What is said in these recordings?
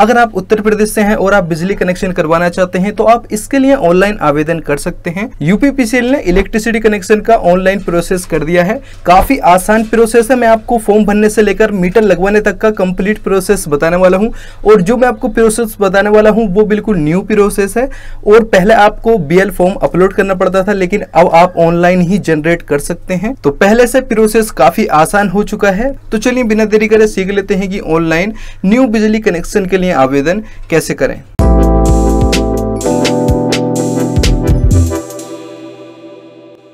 अगर आप उत्तर प्रदेश से हैं और आप बिजली कनेक्शन करवाना चाहते हैं तो आप इसके लिए ऑनलाइन आवेदन कर सकते हैं यूपीपीसीएल ने इलेक्ट्रिसिटी कनेक्शन का ऑनलाइन प्रोसेस कर दिया है काफी आसान प्रोसेस है मैं आपको फॉर्म भरने से लेकर मीटर लगवाने तक का कंप्लीट प्रोसेस बताने वाला हूँ और जो मैं आपको प्रोसेस बताने वाला हूँ वो बिल्कुल न्यू प्रोसेस है और पहले आपको बी फॉर्म अपलोड करना पड़ता था लेकिन अब आप ऑनलाइन ही जनरेट कर सकते हैं तो पहले से प्रोसेस काफी आसान हो चुका है तो चलिए बिना देरी करे सीख लेते हैं कि ऑनलाइन न्यू बिजली कनेक्शन के लिए आवेदन कैसे करें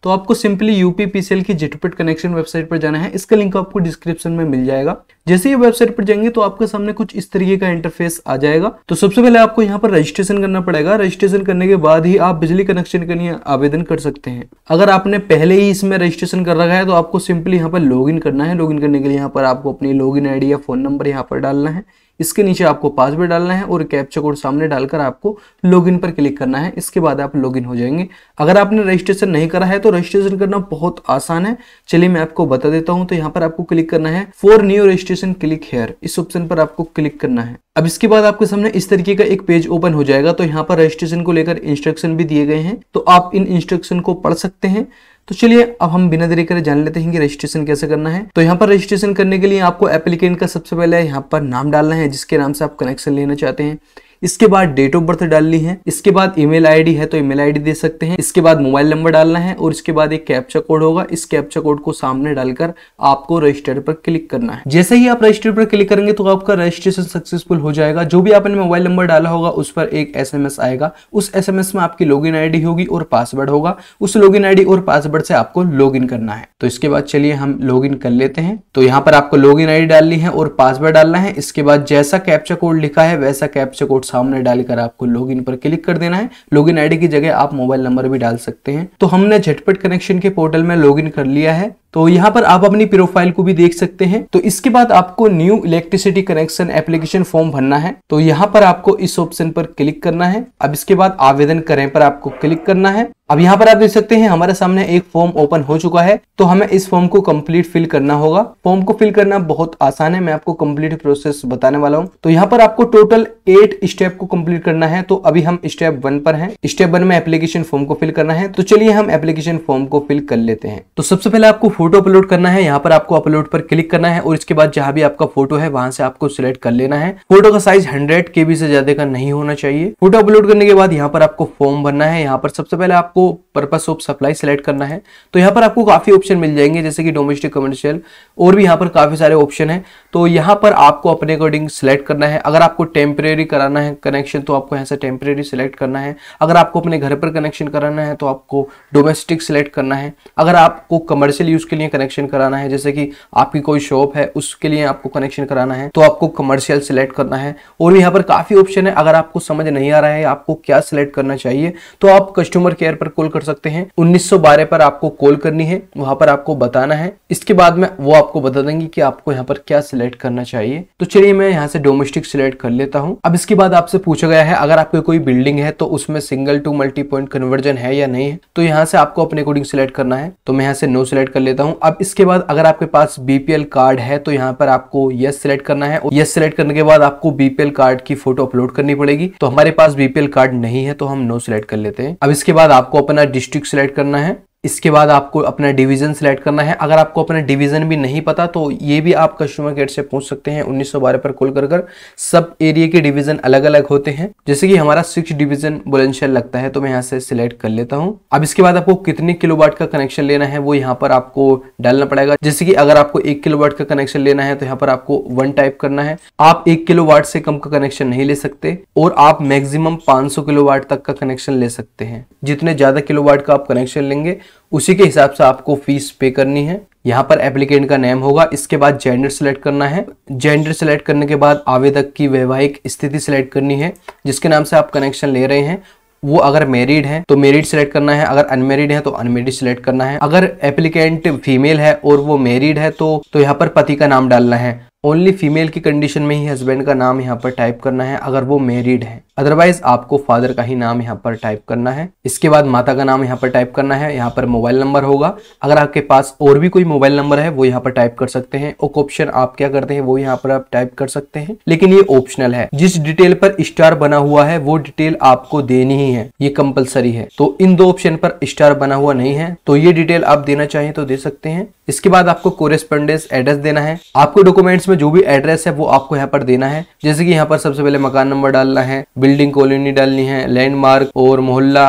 तो आपको सिंपली यूपीपीसीएल की जेटोपिट कनेक्शन वेबसाइट पर जाना है इसका लिंक आपको डिस्क्रिप्शन में मिल जाएगा जैसे ही वेबसाइट पर जाएंगे तो आपके सामने कुछ इस तरीके का इंटरफेस आ जाएगा तो सबसे पहले आपको यहाँ पर रजिस्ट्रेशन करना पड़ेगा रजिस्ट्रेशन करने के बाद ही आप बिजली कनेक्शन के लिए आवेदन कर सकते हैं अगर आपने पहले ही इसमें रजिस्ट्रेशन कर रखा है तो आपको सिंपली यहाँ पर लॉग करना है लॉग करने के लिए यहाँ पर आपको अपनी लॉग इन या फोन नंबर यहाँ पर डालना है इसके नीचे आपको पासवर्ड डालना है और कैप्चा कोड सामने डालकर आपको लॉगिन पर क्लिक करना है इसके बाद आप लॉगिन हो जाएंगे अगर आपने रजिस्ट्रेशन नहीं करा है तो रजिस्ट्रेशन करना बहुत आसान है चलिए मैं आपको बता देता हूँ तो यहाँ पर आपको क्लिक करना है for new registration click here इस ऑप्शन पर आपको क्लिक करना है अब इसके बाद आपके सामने इस तरीके का एक पेज ओपन हो जाएगा तो यहाँ पर रजिस्ट्रेशन को लेकर इंस्ट्रक्शन भी दिए गए हैं तो आप इन इंस्ट्रक्शन को पढ़ सकते हैं तो चलिए अब हम बिना देरी करे जान लेते हैं कि रजिस्ट्रेशन कैसे करना है तो यहाँ पर रजिस्ट्रेशन करने के लिए आपको एप्लीकेंट का सबसे पहले यहाँ पर नाम डालना है जिसके नाम से आप कनेक्शन लेना चाहते हैं इसके बाद डेट ऑफ बर्थ डालनी है इसके बाद ईमेल आईडी है तो ईमेल आईडी दे सकते हैं इसके बाद मोबाइल नंबर डालना है और इसके बाद एक कैप्चा कोड होगा इस कैप्चा कोड को सामने डालकर आपको रजिस्टर पर क्लिक करना है जैसे ही आप रजिस्टर पर क्लिक करेंगे तो आपका रजिस्ट्रेशन सक्सेसफुल हो जाएगा जो भी आपने मोबाइल नंबर डाला होगा उस पर एक एस आएगा उस एस में आपकी लॉग इन होगी और पासवर्ड होगा उस लॉग इन और पासवर्ड से आपको इन करना है तो इसके बाद चलिए हम इन कर लेते हैं तो यहाँ पर आपको लॉग इन डालनी है और पासवर्ड डालना है इसके बाद जैसा कैप्चा कोड लिखा है वैसा कैप्चा कोड सामने डालकर आपको लॉगिन पर क्लिक कर देना है लॉगिन आईडी की जगह आप मोबाइल नंबर भी डाल सकते हैं तो हमने झटपट कनेक्शन के पोर्टल में लॉगिन कर लिया है तो यहाँ पर आप अपनी प्रोफाइल को भी देख सकते हैं तो इसके बाद आपको new electricity connection application form भरना है तो यहाँ पर आपको इस ऑप्शन पर क्लिक करना है अब इसके बाद आवेदन करें पर आपको क्लिक करना है अब यहाँ पर आप देख सकते हैं हमारे सामने एक फॉर्म ओपन हो चुका है तो हमें इस फॉर्म को कम्प्लीट फिल करना होगा फॉर्म को फिल करना बहुत आसान है मैं आपको कम्प्लीट प्रोसेस बताने वाला हूँ तो यहाँ पर आपको टोटल एट स्टेप को कम्प्लीट करना है तो अभी हम स्टेप वन पर है स्टेप वन में एप्लीकेशन फॉर्म को फिल करना है तो चलिए हम एप्लीकेशन फॉर्म को फिल कर लेते हैं तो सबसे पहले आपको फोटो अपलोड करना है यहाँ पर आपको अपलोड पर क्लिक करना है और इसके बाद जहां भी आपका फोटो है वहां से आपको सिलेक्ट कर लेना है फोटो का साइज हंड्रेड के से ज्यादा का नहीं होना चाहिए फोटो अपलोड करने के बाद यहाँ पर आपको फॉर्म भरना है यहाँ पर सबसे पहले आपको पर्पस ऑफ सप्लाई सिलेक्ट करना है तो यहाँ पर आपको काफी ऑप्शन मिल जाएंगे जैसे कि डोमेस्टिक कमर्शियल और भी यहाँ पर काफी सारे ऑप्शन है तो यहाँ पर आपको अपने अकॉर्डिंग सेलेक्ट करना है अगर आपको टेम्परेरी कराना है कनेक्शन तो आपको यहाँ से टेम्परेरी सेलेक्ट करना है अगर आपको अपने घर पर कनेक्शन कराना है तो आपको डोमेस्टिक सेलेक्ट करना है अगर आपको कमर्शियल यूज़ के लिए कनेक्शन कराना है जैसे कि आपकी कोई शॉप है उसके लिए आपको कनेक्शन कराना है तो आपको कमर्शियल सेलेक्ट करना है और यहाँ पर काफ़ी ऑप्शन है अगर आपको समझ नहीं आ रहा है आपको क्या सिलेक्ट करना चाहिए तो आप कस्टमर केयर पर कॉल कर सकते हैं उन्नीस पर आपको कॉल करनी है वहां पर आपको बताना है इसके बाद में वो आपको बता देंगे कि आपको यहाँ पर क्या सिलेक्ट सिलेक्ट करना चाहिए तो चलिए मैं यहाँ से डोमेस्टिक सिलेक्ट कर लेता हूँ अब इसके बाद आपसे पूछा गया है अगर आपकी कोई बिल्डिंग है तो उसमें single to multi point conversion है या नहीं है तो यहाँ से आपको अपने अकॉर्डिंग सिलेक्ट करना है तो मैं यहाँ से नो सिलेक्ट कर लेता हूँ अब इसके बाद अगर आपके पास बीपीएल कार्ड है तो यहाँ पर आपको यस सिलेक्ट करना है और यस सिलेक्ट करने के बाद आपको बीपीएल कार्ड की फोटो अपलोड करनी पड़ेगी तो हमारे पास बीपीएल कार्ड नहीं है तो हम नो सिलेक्ट कर लेते हैं अब इसके बाद आपको अपना डिस्ट्रिक्ट सिलेक्ट करना है इसके बाद आपको अपना डिवीज़न सेलेक्ट करना है अगर आपको अपना डिवीज़न भी नहीं पता तो ये भी आप कस्टमर केयर से पूछ सकते हैं 1912 पर कॉल कर कर सब एरिया के डिवीज़न अलग अलग होते हैं जैसे कि हमारा सिक्स डिवीज़न बुलंदशहर लगता है तो मैं यहाँ से सिलेक्ट कर लेता हूँ अब इसके बाद आपको कितने किलो का कनेक्शन लेना है वो यहाँ पर आपको डालना पड़ेगा जैसे कि अगर आपको एक किलो का कनेक्शन लेना है तो यहाँ पर आपको वन टाइप करना है आप एक किलो से कम का कनेक्शन नहीं ले सकते और आप मैक्सिमम 500 सौ तक का कनेक्शन ले सकते हैं जितने ज्यादा किलो का आप कनेक्शन लेंगे उसी के हिसाब से आपको फीस पे करनी है यहाँ पर एप्लीकेंट का नेम होगा इसके बाद जेंडर सिलेक्ट करना है जेंडर सिलेक्ट करने के बाद आवेदक की वैवाहिक स्थिति सिलेक्ट करनी है जिसके नाम से आप कनेक्शन ले रहे हैं वो अगर मैरिड है तो मैरिड सिलेक्ट करना है अगर अनमेरिड है तो अनमेरिड सिलेक्ट करना है अगर एप्लीकेंट फीमेल है और वो मैरिड है तो तो यहाँ पर पति का नाम डालना है ओनली फीमेल की कंडीशन में ही हस्बैंड का नाम यहाँ पर टाइप करना है अगर वो मेरिड है अदरवाइज आपको फादर का ही नाम यहाँ पर टाइप करना है इसके बाद माता का नाम यहाँ पर टाइप करना है यहाँ पर मोबाइल नंबर होगा अगर आपके पास और भी कोई मोबाइल नंबर है वो यहाँ पर टाइप कर सकते हैं ऑप्शन आप क्या करते हैं वो यहाँ पर आप टाइप कर सकते हैं लेकिन ये ऑप्शनल है जिस डिटेल पर स्टार बना हुआ है वो डिटेल आपको देनी ही है ये कंपल्सरी है तो इन दो ऑप्शन पर स्टार बना हुआ नहीं है तो ये डिटेल आप देना चाहें तो दे सकते हैं इसके बाद आपको कोरेस्पेंडेंस एड्रेस देना है आपको डॉक्यूमेंट्स में जो भी एड्रेस है वो आपको यहाँ पर देना है जैसे कि यहाँ पर सबसे पहले मकान नंबर डालना है बिल्डिंग कॉलोनी डालनी है लैंडमार्क और मोहल्ला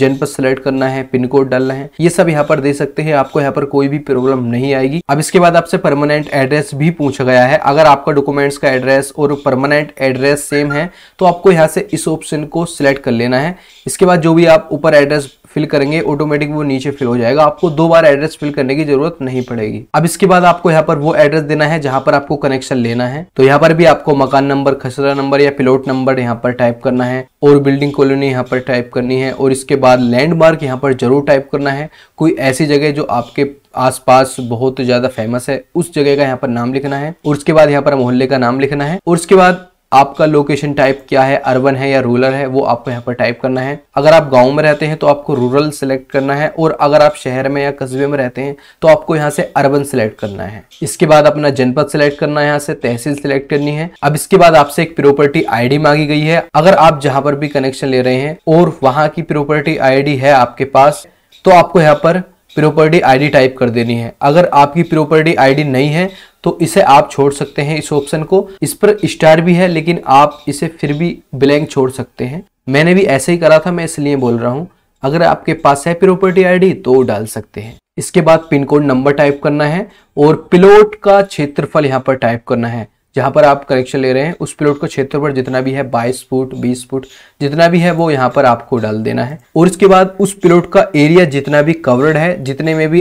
जनपद सेलेक्ट करना है पिन कोड डालना है ये सब यहाँ पर दे सकते हैं आपको यहाँ पर कोई भी प्रॉब्लम नहीं आएगी अब इसके बाद आपसे परमानेंट एड्रेस भी पूछा गया है अगर आपका डॉक्यूमेंट्स का एड्रेस और परमानेंट एड्रेस सेम है तो आपको यहाँ से इस ऑप्शन को सिलेक्ट कर लेना है इसके बाद जो भी आप ऊपर एड्रेस फिल करेंगे ऑटोमेटिक वो नीचे फिल हो जाएगा आपको दो बार एड्रेस फिल करने की जरूरत नहीं पड़ेगी अब इसके बाद आपको यहाँ पर वो एड्रेस देना है जहां पर आपको कनेक्शन लेना है तो यहाँ पर भी आपको मकान नंबर खसरा नंबर या प्लॉट नंबर यहाँ पर टाइप करना है और बिल्डिंग कॉलोनी यहाँ पर टाइप करनी है और इसके बाद लैंडमार्क यहाँ पर जरूर टाइप करना है कोई ऐसी जगह जो आपके आसपास बहुत ज़्यादा फेमस है उस जगह का यहाँ पर नाम लिखना है और उसके बाद यहाँ पर मोहल्ले का नाम लिखना है और उसके बाद आपका लोकेशन टाइप क्या है अर्बन है या रूरल है वो आपको यहाँ पर टाइप करना है अगर आप गांव में रहते हैं तो आपको रूरल सेलेक्ट करना है और अगर आप शहर में या कस्बे में रहते हैं तो आपको यहाँ से अर्बन सेलेक्ट करना है इसके बाद अपना जनपद सेलेक्ट करना है यहाँ से तहसील सेलेक्ट करनी है अब इसके बाद आपसे एक प्रॉपर्टी आई मांगी गई है अगर आप जहां पर भी कनेक्शन ले रहे हैं और वहां की प्रॉपर्टी आई है आपके पास तो आपको यहाँ पर प्रॉपर्टी आईडी टाइप कर देनी है अगर आपकी प्रॉपर्टी आईडी नहीं है तो इसे आप छोड़ सकते हैं इस ऑप्शन को इस पर स्टार भी है लेकिन आप इसे फिर भी ब्लैंक छोड़ सकते हैं मैंने भी ऐसे ही करा था मैं इसलिए बोल रहा हूँ अगर आपके पास है प्रॉपर्टी आईडी तो डाल सकते हैं इसके बाद पिन कोड नंबर टाइप करना है और प्लॉट का क्षेत्रफल यहाँ पर टाइप करना है जहाँ पर आप कनेक्शन ले रहे हैं उस प्लॉट का क्षेत्रफल जितना भी है बाईस फुट बीस फुट जितना भी है वो यहाँ पर आपको डाल देना है और इसके बाद उस प्लॉट का एरिया जितना भी कवर्ड है जितने में भी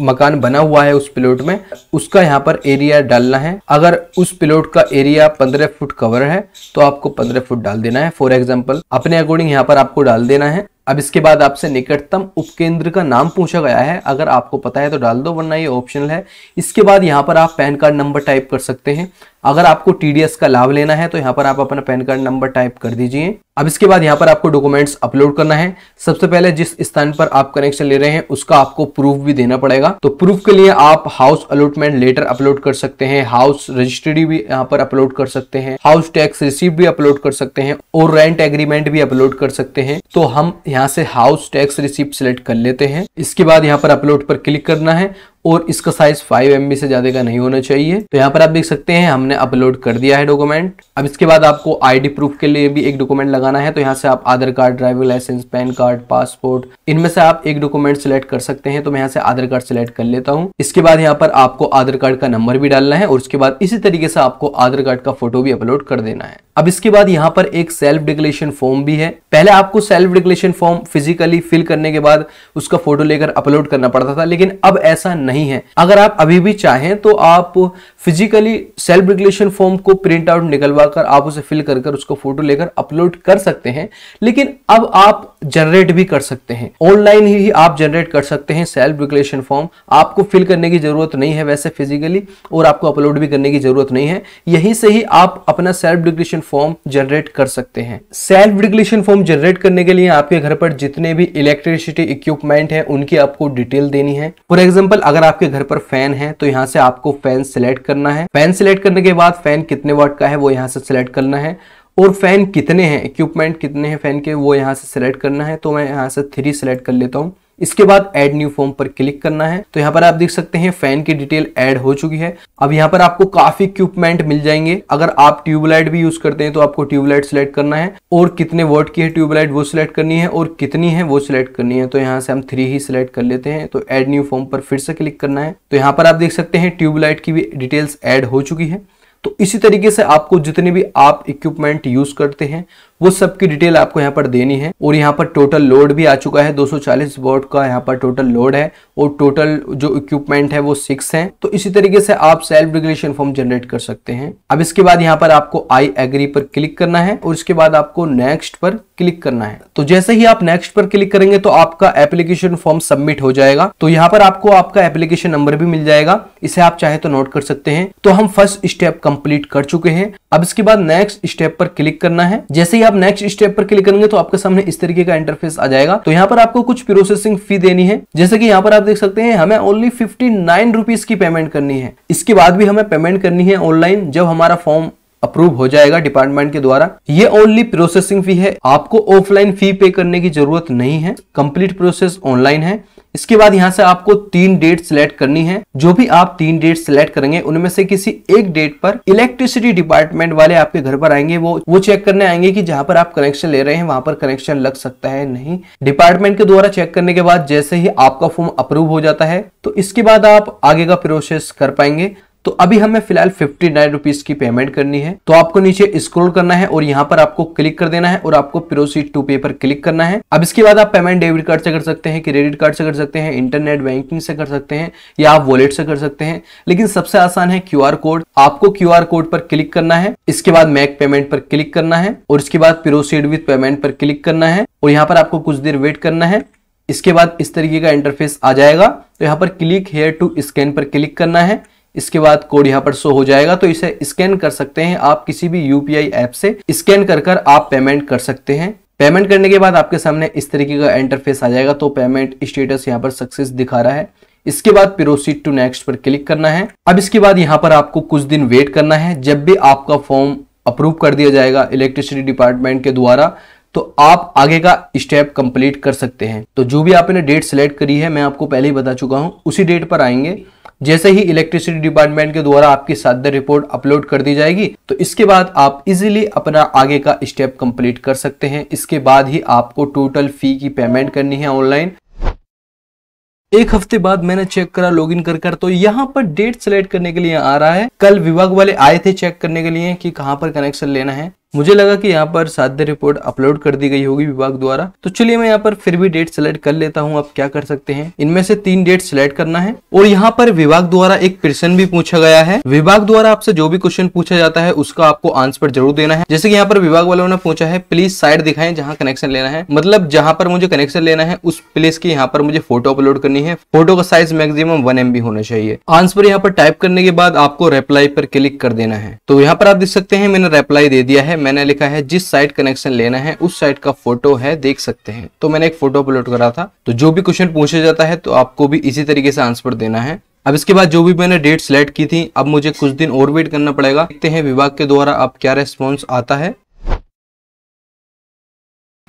मकान बना हुआ है उस प्लॉट में उसका यहाँ पर एरिया डालना है अगर उस प्लॉट का एरिया पंद्रह फुट कवर है तो आपको पंद्रह फुट डाल देना है फॉर एग्जाम्पल अपने अकॉर्डिंग यहाँ पर आपको डाल देना है अब इसके बाद आपसे निकटतम उपकेंद्र का नाम पूछा गया है अगर आपको पता है तो डाल दो वरना ये ऑप्शनल है इसके बाद यहाँ पर आप पैन कार्ड नंबर टाइप कर सकते हैं अगर आपको टीडीएस का लाभ लेना है तो यहाँ पर आप अपना पैन कार्ड नंबर टाइप कर दीजिए अब इसके बाद यहाँ पर आपको डॉक्यूमेंट्स अपलोड करना है सबसे पहले जिस स्थान पर आप कनेक्शन ले रहे हैं उसका आपको प्रूफ भी देना पड़ेगा तो प्रूफ के लिए आप हाउस अलॉटमेंट लेटर अपलोड कर सकते हैं हाउस रजिस्ट्री भी यहाँ पर अपलोड कर सकते हैं हाउस टैक्स रिसिप्ट भी अपलोड कर सकते हैं और रेंट एग्रीमेंट भी अपलोड कर सकते हैं तो हम यहाँ से हाउस टैक्स रिसिप्ट सिलेक्ट कर लेते हैं इसके बाद यहाँ पर अपलोड पर क्लिक करना है और इसका साइज 5 एम से ज़्यादा का नहीं होना चाहिए तो यहाँ पर आप देख सकते हैं हमने अपलोड कर दिया है डॉक्यूमेंट अब इसके बाद आपको आईडी प्रूफ के लिए भी एक डॉक्यूमेंट लगाना है तो यहाँ से आप Aadhaar card driving licence PAN card passport इनमें से आप एक डॉक्यूमेंट सिलेक्ट कर सकते हैं तो मैं यहाँ से आधार कार्ड सिलेक्ट कर लेता हूँ इसके बाद यहाँ पर आपको आधार कार्ड का नंबर भी डालना है और उसके बाद इसी तरीके से आपको आधार कार्ड का फोटो भी अपलोड कर देना है अब इसके बाद यहाँ पर एक सेल्फ डिक्लेरेशन फॉर्म भी है पहले आपको self declaration form physically fill करने के बाद उसका फोटो लेकर अपलोड करना पड़ता था लेकिन अब ऐसा नहीं नहीं है अगर आप अभी भी चाहें तो आप फिजिकली सेल्फ रेगुलेशन फॉर्म को प्रिंट आउट निकलवा कर आप उसे फिल कर उसको फोटो लेकर अपलोड कर सकते हैं लेकिन अब आप जनरेट भी कर सकते हैं ऑनलाइन ही आप जनरेट कर सकते हैं सेल्फ रेगुलेशन फॉर्म आपको फिल करने की जरूरत नहीं है वैसे फिजिकली और आपको अपलोड भी करने की जरूरत नहीं है यहीं से ही आप अपना सेल्फ रेगुलेशन फॉर्म जनरेट कर सकते हैं सेल्फ रेगुलेशन फॉर्म जनरेट करने के लिए आपके घर पर जितने भी इलेक्ट्रिसिटी इक्विपमेंट है उनकी आपको डिटेल देनी है फॉर एग्जाम्पल अगर आपके घर पर फैन है तो यहाँ से आपको फैन सिलेक्ट करना है फैन सिलेक्ट करने के बाद फैन कितने वाट का है वो यहाँ से सिलेक्ट करना है और फैन कितने हैं इक्विपमेंट कितने हैं फैन के वो यहाँ से सिलेक्ट करना है तो मैं यहाँ से थ्री सिलेक्ट कर लेता हूँ इसके बाद एड न्यू फॉर्म पर क्लिक करना है तो यहाँ पर आप देख सकते हैं फैन की डिटेल ऐड हो चुकी है अब यहाँ पर आपको काफी इक्विपमेंट मिल जाएंगे अगर आप ट्यूबलाइट भी यूज करते हैं तो आपको ट्यूबलाइट सिलेक्ट करना है और कितने वर्ड की है ट्यूबलाइट वो सिलेक्ट करनी है और कितनी है वो सिलेक्ट करनी है तो यहाँ से हम थ्री ही सिलेक्ट कर लेते हैं तो एड न्यू फॉर्म पर फिर से क्लिक करना है तो यहाँ पर आप देख सकते हैं ट्यूबलाइट की भी डिटेल्स एड हो चुकी है तो इसी तरीके से आपको जितने भी आप इक्विपमेंट यूज करते हैं वो सब की डिटेल आपको यहाँ पर देनी है और यहाँ पर टोटल लोड भी आ चुका है 240 वोट का यहाँ पर टोटल लोड है और टोटल जो इक्विपमेंट है वो सिक्स है तो इसी तरीके से आप सेल्फ रेगुलेशन फॉर्म जनरेट कर सकते हैं अब इसके बाद यहाँ पर आपको आई एग्री पर क्लिक करना है और इसके बाद आपको नेक्स्ट पर क्लिक करना है तो जैसे ही आप नेक्स्ट पर क्लिक करेंगे तो आपका एप्लीकेशन फॉर्म सबमिट हो जाएगा तो यहाँ पर आपको आपका एप्लीकेशन नंबर भी मिल जाएगा इसे आप चाहे तो नोट कर सकते हैं तो हम फर्स्ट स्टेप कंप्लीट कर चुके हैं अब इसके बाद नेक्स्ट स्टेप पर क्लिक करना है जैसे ही आप नेक्स्ट स्टेप पर क्लिक करेंगे तो आपके सामने इस तरीके का इंटरफेस आ जाएगा तो यहाँ पर आपको कुछ प्रोसेसिंग फी देनी है जैसे कि यहाँ पर आप देख सकते हैं हमें ओनली फिफ्टी नाइन की पेमेंट करनी है इसके बाद भी हमें पेमेंट करनी है ऑनलाइन जब हमारा फॉर्म अप्रूव हो जाएगा डिपार्टमेंट के द्वारा ये ओनली प्रोसेसिंग फी है आपको ऑफलाइन फी पे करने की जरूरत नहीं है कंप्लीट प्रोसेस ऑनलाइन है इसके बाद यहाँ से आपको तीन डेट सिलेक्ट करनी है जो भी आप तीन डेट सिलेक्ट करेंगे उनमें से किसी एक डेट पर इलेक्ट्रिसिटी डिपार्टमेंट वाले आपके घर पर आएंगे वो वो चेक करने आएंगे कि जहां पर आप कनेक्शन ले रहे हैं वहां पर कनेक्शन लग सकता है नहीं डिपार्टमेंट के द्वारा चेक करने के बाद जैसे ही आपका फॉर्म अप्रूव हो जाता है तो इसके बाद आप आगे का प्रोसेस कर पाएंगे तो अभी हमें फिलहाल फिफ्टी नाइन रुपीज की पेमेंट करनी है तो आपको नीचे स्क्रोल करना है और यहाँ पर आपको क्लिक कर देना है और आपको प्रोसीड टू पे पर क्लिक करना है अब इसके बाद आप पेमेंट डेबिट कार्ड से कर सकते हैं क्रेडिट कार्ड से कर सकते हैं इंटरनेट बैंकिंग से कर सकते हैं या आप वॉलेट से कर सकते हैं लेकिन सबसे आसान है क्यू कोड आपको क्यू कोड पर क्लिक करना है इसके बाद मैक पेमेंट पर क्लिक करना है और इसके बाद प्रोसीड विथ पेमेंट पर क्लिक करना है और यहाँ पर आपको कुछ देर वेट करना है इसके बाद इस तरीके का इंटरफेस आ जाएगा तो यहाँ पर क्लिक हेयर टू स्कैन पर क्लिक करना है इसके बाद कोड यहाँ पर शो हो जाएगा तो इसे स्कैन कर सकते हैं आप किसी भी यूपीआई ऐप से स्कैन कर कर आप पेमेंट कर सकते हैं पेमेंट करने के बाद आपके सामने इस तरीके का इंटरफेस आ जाएगा तो पेमेंट स्टेटस यहाँ पर सक्सेस दिखा रहा है इसके बाद प्रोसीड टू नेक्स्ट पर क्लिक करना है अब इसके बाद यहाँ पर आपको कुछ दिन वेट करना है जब भी आपका फॉर्म अप्रूव कर दिया जाएगा इलेक्ट्रिसिटी डिपार्टमेंट के द्वारा तो आप आगे का स्टेप कंप्लीट कर सकते हैं तो जो भी आपने डेट सेलेक्ट करी है मैं आपको पहले ही बता चुका हूं उसी डेट पर आएंगे जैसे ही इलेक्ट्रिसिटी डिपार्टमेंट के द्वारा आपकी साध्य रिपोर्ट अपलोड कर दी जाएगी तो इसके बाद आप इजीली अपना आगे का स्टेप कंप्लीट कर सकते हैं इसके बाद ही आपको टोटल फी की पेमेंट करनी है ऑनलाइन एक हफ्ते बाद मैंने चेक करा लॉगिन कर कर तो यहाँ पर डेट सेलेक्ट करने के लिए आ रहा है कल विभाग वाले आए थे चेक करने के लिए कि कहाँ पर कनेक्शन लेना है मुझे लगा कि यहाँ पर साध्य रिपोर्ट अपलोड कर दी गई होगी विभाग द्वारा तो चलिए मैं यहाँ पर फिर भी डेट सिलेक्ट कर लेता हूँ आप क्या कर सकते हैं इनमें से तीन डेट सिलेक्ट करना है और यहाँ पर विभाग द्वारा एक क्वेश्चन भी पूछा गया है विभाग द्वारा आपसे जो भी क्वेश्चन पूछा जाता है उसका आपको आंसर जरूर देना है जैसे की यहाँ पर विभाग वालों ने पूछा है प्लीज साइड दिखाए जहाँ कनेक्शन लेना है मतलब जहाँ पर मुझे कनेक्शन लेना है उस प्लेस की यहाँ पर मुझे फोटो अपलोड करनी है फोटो का साइज मैक्सिमम वन एम होना चाहिए आंसर यहाँ पर टाइप करने के बाद आपको रेप्लाई पर क्लिक कर देना है तो यहाँ पर आप देख सकते हैं मैंने रिप्लाई दे दिया है मैंने लिखा है जिस साइड कनेक्शन लेना है उस साइड का फोटो है देख सकते हैं तो मैंने एक फोटो अपलोड करा था तो जो भी क्वेश्चन पूछा जाता है तो आपको भी इसी तरीके से आंसर देना है अब इसके बाद जो भी मैंने डेट सिलेक्ट की थी अब मुझे कुछ दिन और वेट करना पड़ेगा देखते हैं विभाग के द्वारा आप क्या रेस्पॉन्स आता है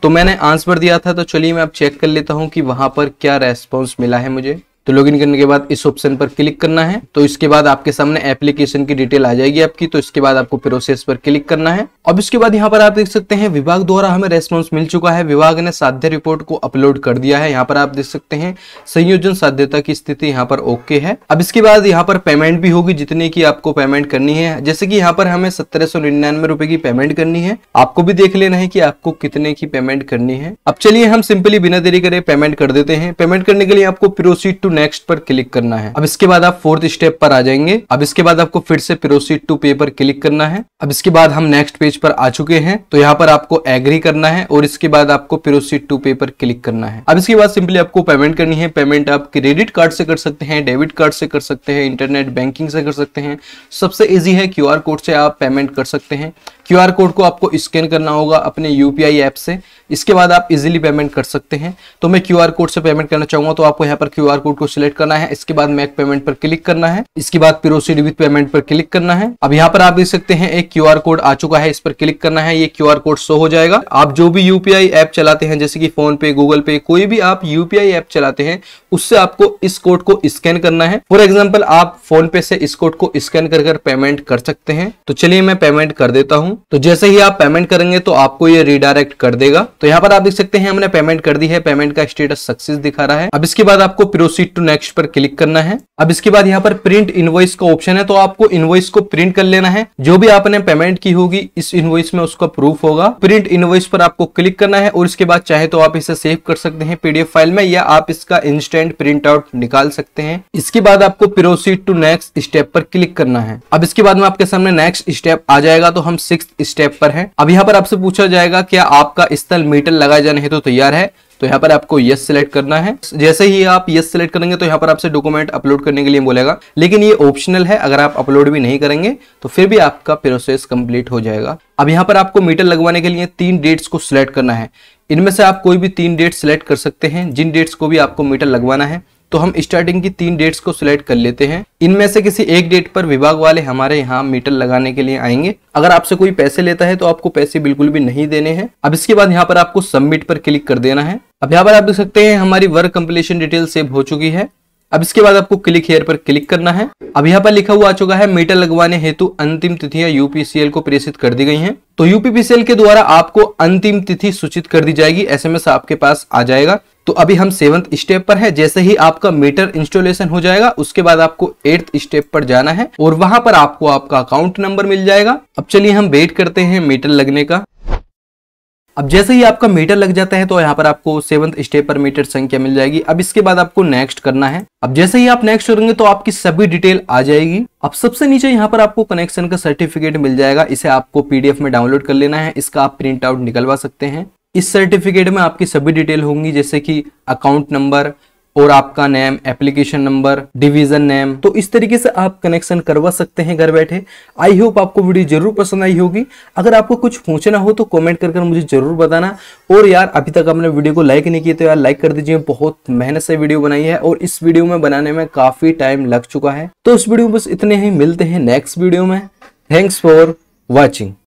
तो मैंने आंसर दिया था तो चलिए मैं अब चेक कर लेता हूं कि वहां पर क्या रेस्पॉन्स मिला है मुझे तो लॉगिन करने के बाद इस ऑप्शन पर क्लिक करना है तो इसके बाद आपके सामने एप्लीकेशन की डिटेल आ जाएगी आपकी तो इसके बाद आपको प्रोसेस पर क्लिक करना है अब इसके बाद यहाँ पर आप देख सकते हैं विभाग द्वारा हमें रेस्पॉन्स मिल चुका है विभाग ने साध्य रिपोर्ट को अपलोड कर दिया है यहाँ पर आप देख सकते हैं संयोजन साध्यता की स्थिति यहाँ पर ओके है अब इसके बाद यहाँ पर पेमेंट भी होगी जितने की आपको पेमेंट करनी है जैसे की यहाँ पर हमें सत्रह सौ निन्यानवे की पेमेंट करनी है आपको भी देख लेना है की आपको कितने की पेमेंट करनी है अब चलिए हम सिंपली बिना देरी करे पेमेंट कर देते हैं पेमेंट करने के लिए आपको प्रोसीड टू नेक्स्ट पर क्लिक करना है अब इसके बाद आप फोर्थ स्टेप पर आ जाएंगे अब इसके बाद आपको फिर से प्रोसीड टू पे पर क्लिक करना है अब इसके बाद हम नेक्स्ट पेज पर आ चुके हैं तो यहाँ पर आपको एग्री करना है और इसके बाद आपको प्रोसीड टू पे पर क्लिक करना है अब इसके बाद सिंपली आपको पेमेंट करनी है पेमेंट आप क्रेडिट कार्ड से कर सकते हैं डेबिट कार्ड से कर सकते हैं इंटरनेट बैंकिंग से कर सकते हैं सबसे ईजी है क्यू कोड से आप पेमेंट कर सकते हैं क्यू कोड को आपको स्कैन करना होगा अपने यू ऐप से इसके बाद आप इजिली पेमेंट कर सकते हैं तो मैं क्यू कोड से पेमेंट करना चाहूंगा तो आपको यहाँ पर क्यू कोड को सिलेक्ट करना है इसके बाद मैक पेमेंट पर क्लिक करना है इसके बाद प्रोसीड विद पेमेंट पर क्लिक करना है अब यहाँ पर आप देख सकते हैं एक क्यू कोड आ चुका है इस पर क्लिक करना है ये क्यू कोड शो हो जाएगा आप जो भी यूपीआई ऐप चलाते हैं जैसे कि फोन पे गूगल पे कोई भी आप यूपीआई ऐप चलाते हैं उससे आपको इस कोड को स्कैन करना है फॉर एग्जाम्पल आप फोन पे से इस कोड को स्कैन कर कर पेमेंट कर सकते हैं तो चलिए मैं पेमेंट कर देता हूँ तो जैसे ही आप पेमेंट करेंगे तो आपको ये रिडायरेक्ट कर देगा तो यहाँ पर आप देख सकते हैं हमने पेमेंट कर दी है पेमेंट का स्टेटस सक्सेस दिखा रहा है अब इसके बाद आपको प्रोसीड प्रोसीड टू नेक्स्ट पर क्लिक करना है अब इसके बाद यहाँ पर प्रिंट इनवॉइस का ऑप्शन है तो आपको इनवॉइस को प्रिंट कर लेना है जो भी आपने पेमेंट की होगी इस इनवॉइस में उसका प्रूफ होगा प्रिंट इनवॉइस पर आपको क्लिक करना है और इसके बाद चाहे तो आप इसे सेव कर सकते हैं पीडीएफ फाइल में या आप इसका इंस्टेंट प्रिंट आउट निकाल सकते हैं इसके बाद आपको प्रोसीड टू नेक्स्ट स्टेप पर क्लिक करना है अब इसके बाद में आपके सामने नेक्स्ट स्टेप आ जाएगा तो हम सिक्स स्टेप पर है अब यहाँ पर आपसे पूछा जाएगा क्या आपका स्थल मीटर लगाए जाने हेतु तो तैयार है तो यहाँ पर आपको यस सिलेक्ट करना है जैसे ही आप यस सिलेक्ट करेंगे तो यहाँ पर आपसे डॉक्यूमेंट अपलोड करने के लिए बोलेगा लेकिन ये ऑप्शनल है अगर आप अपलोड भी नहीं करेंगे तो फिर भी आपका प्रोसेस कंप्लीट हो जाएगा अब यहाँ पर आपको मीटर लगवाने के लिए तीन डेट्स को सिलेक्ट करना है इनमें से आप कोई भी तीन डेट सिलेक्ट कर सकते हैं जिन डेट्स को भी आपको मीटर लगवाना है तो हम स्टार्टिंग की तीन डेट्स को सिलेक्ट कर लेते हैं इनमें से किसी एक डेट पर विभाग वाले हमारे यहाँ मीटर लगाने के लिए आएंगे अगर आपसे कोई पैसे लेता है तो आपको पैसे बिल्कुल भी नहीं देने हैं अब इसके बाद यहाँ पर आपको सबमिट पर क्लिक कर देना है अब यहाँ पर आप देख सकते हैं हमारी वर्क कंप्लीशन डिटेल सेव हो चुकी है अब इसके बाद आपको क्लिक हेयर पर क्लिक करना है अब यहाँ पर लिखा हुआ आ चुका है मीटर लगवाने हेतु अंतिम तिथियां यूपीसीएल को प्रेषित कर दी गई हैं तो यूपीपीसीएल के द्वारा आपको अंतिम तिथि सूचित कर दी जाएगी एसएमएस आपके पास आ जाएगा तो अभी हम सेवंथ स्टेप पर है जैसे ही आपका मीटर इंस्टॉलेशन हो जाएगा उसके बाद आपको एट्थ स्टेप पर जाना है और वहां पर आपको आपका अकाउंट नंबर मिल जाएगा अब चलिए हम वेट करते हैं मीटर लगने का अब जैसे ही आपका मीटर लग जाता है तो यहाँ पर आपको सेवंथ स्टेप पर मीटर संख्या मिल जाएगी अब इसके बाद आपको नेक्स्ट करना है अब जैसे ही आप नेक्स्ट करेंगे तो आपकी सभी डिटेल आ जाएगी अब सबसे नीचे यहाँ पर आपको कनेक्शन का सर्टिफिकेट मिल जाएगा इसे आपको पीडीएफ में डाउनलोड कर लेना है इसका आप प्रिंट आउट निकलवा सकते हैं इस सर्टिफिकेट में आपकी सभी डिटेल होंगी जैसे कि अकाउंट नंबर और आपका name application number division name तो इस तरीके से आप कनेक्शन करवा सकते हैं घर बैठे आई होप आपको वीडियो जरूर पसंद आई होगी अगर आपको कुछ पूछना हो तो कमेंट कर, मुझे जरूर बताना और यार अभी तक आपने वीडियो को लाइक नहीं किया तो यार लाइक कर दीजिए बहुत मेहनत से वीडियो बनाई है और इस वीडियो में बनाने में काफी टाइम लग चुका है तो उस वीडियो में बस इतने ही मिलते हैं नेक्स्ट वीडियो में थैंक्स फॉर वॉचिंग